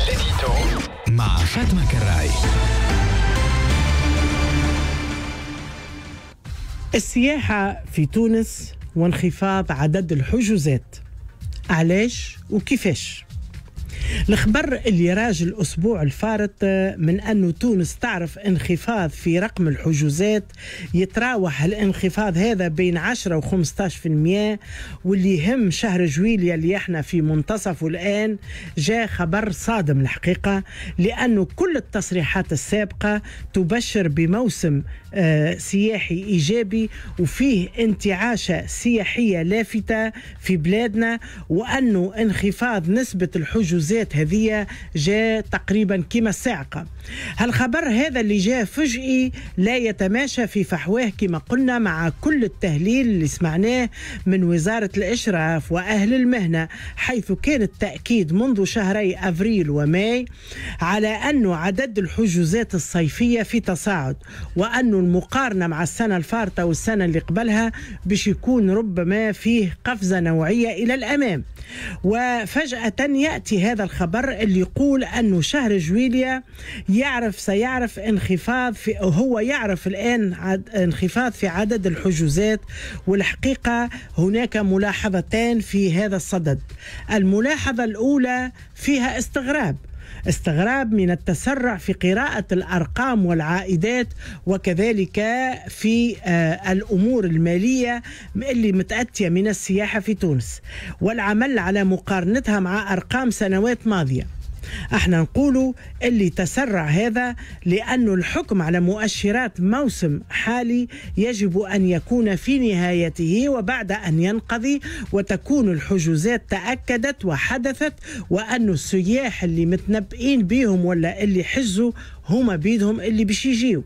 l'édito مع فاطمة كراي السياحة في تونس وانخفاض عدد الحجوزات علاش وكيفاش الخبر اللي راج الأسبوع الفارط آه، من أنه تونس تعرف انخفاض في رقم الحجوزات يتراوح الانخفاض هذا بين 10 و 15% واللي يهم شهر جويليا اللي احنا في منتصفه الآن جاء خبر صادم الحقيقة لأنه كل التصريحات السابقة تبشر بموسم آه، سياحي إيجابي وفيه انتعاشة سياحية لافتة في بلادنا وأنه انخفاض نسبة الحجوزات الدوزات هذه جاء تقريبا كما الصاعقة هالخبر هذا اللي جاء فجئي لا يتماشى في فحواه كما قلنا مع كل التهليل اللي سمعناه من وزارة الإشراف وأهل المهنة حيث كان التأكيد منذ شهري أفريل وماي على أن عدد الحجوزات الصيفية في تصاعد وأن المقارنة مع السنة الفارطة والسنة اللي قبلها باش يكون ربما فيه قفزة نوعية إلى الأمام وفجأة يأتي هذا الخبر اللي يقول أنه شهر جويليا يعرف سيعرف انخفاض في هو يعرف الآن انخفاض في عدد الحجوزات والحقيقة هناك ملاحظتان في هذا الصدد الملاحظة الأولى فيها استغراب استغراب من التسرع في قراءة الأرقام والعائدات وكذلك في آه، الأمور المالية اللي متأتية من السياحة في تونس والعمل على مقارنتها مع أرقام سنوات ماضية احنا نقول اللي تسرع هذا لأن الحكم على مؤشرات موسم حالي يجب أن يكون في نهايته وبعد أن ينقضي وتكون الحجوزات تأكدت وحدثت وأن السياح اللي متنبئين بهم ولا اللي حجزوا هما بيدهم اللي باش يجيو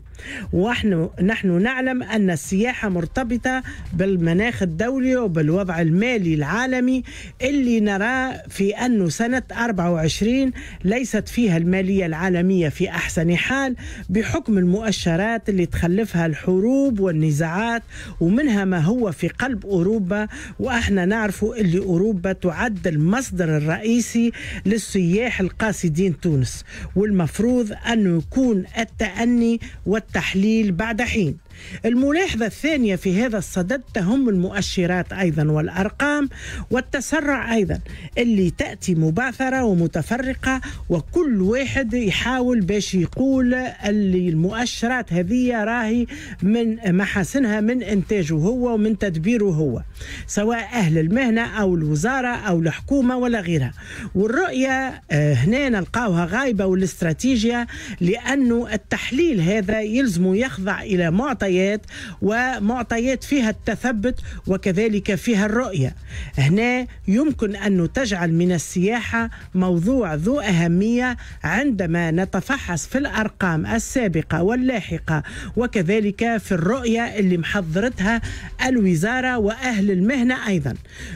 ونحن نحن نعلم ان السياحه مرتبطه بالمناخ الدولي وبالوضع المالي العالمي اللي نراه في انه سنه 24 ليست فيها المالية العالمية في أحسن حال بحكم المؤشرات اللي تخلفها الحروب والنزاعات ومنها ما هو في قلب أوروبا وإحنا نعرف اللي أوروبا تعد المصدر الرئيسي للسياح القاصدين تونس والمفروض أنه يكون التأني والتحليل بعد حين الملاحظة الثانية في هذا الصدد تهم المؤشرات أيضا والأرقام والتسرع أيضا اللي تأتي مباثرة ومتفرقة وكل واحد يحاول باش يقول اللي المؤشرات هذه راهي من محاسنها من إنتاجه هو ومن تدبيره هو سواء أهل المهنة أو الوزارة أو الحكومة ولا غيرها والرؤية آه، هنا نلقاوها غايبة والاستراتيجية لأنه التحليل هذا يلزم يخضع إلى معطى معطيات ومعطيات فيها التثبت وكذلك فيها الرؤية هنا يمكن أن تجعل من السياحة موضوع ذو أهمية عندما نتفحص في الأرقام السابقة واللاحقة وكذلك في الرؤية اللي محضرتها الوزارة وأهل المهنة أيضا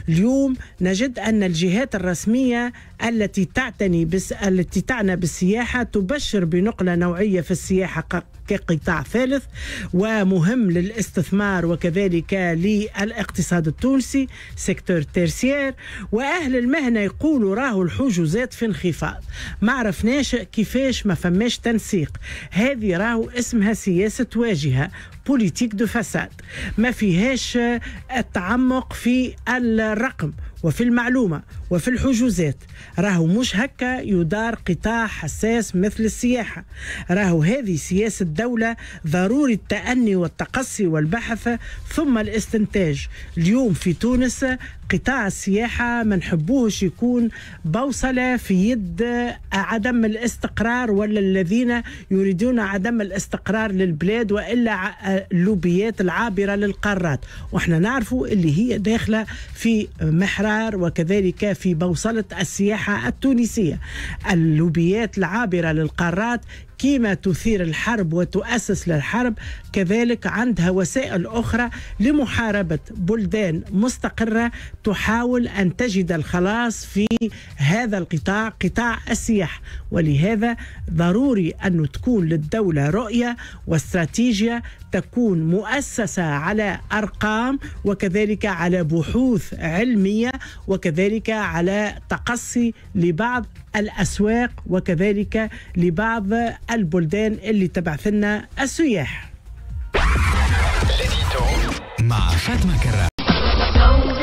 اليوم نجد أن الجهات الرسمية التي تعتني بس التي تعنى بالسياحة تبشر بنقلة نوعية في السياحة كقطاع ثالث ومهم للاستثمار وكذلك للاقتصاد التونسي سيكتور تيرسيير واهل المهنه يقولوا راهو الحجوزات في انخفاض ما عرفناش كيفاش ما فماش تنسيق هذه راهو اسمها سياسه واجهه بوليتيك دو فساد ما فيهاش التعمق في الرقم وفي المعلومة وفي الحجوزات راهو مش هكا يدار قطاع حساس مثل السياحة راهو هذه سياسة دولة ضروري التأني والتقصي والبحث ثم الاستنتاج اليوم في تونس قطاع السياحة ما نحبوهش يكون بوصلة في يد عدم الاستقرار ولا الذين يريدون عدم الاستقرار للبلاد وإلا اللوبيات العابرة للقارات وإحنا نعرفوا اللي هي داخلة في محراب الأسعار وكذلك في بوصلة السياحة التونسية اللوبيات العابرة للقارات كيما تثير الحرب وتؤسس للحرب كذلك عندها وسائل أخرى لمحاربة بلدان مستقرة تحاول أن تجد الخلاص في هذا القطاع قطاع السياحة ولهذا ضروري أن تكون للدولة رؤية واستراتيجية تكون مؤسسة على أرقام وكذلك على بحوث علمية وكذلك على تقصي لبعض الأسواق وكذلك لبعض البلدان اللي لنا السياح مع فاطمة كرام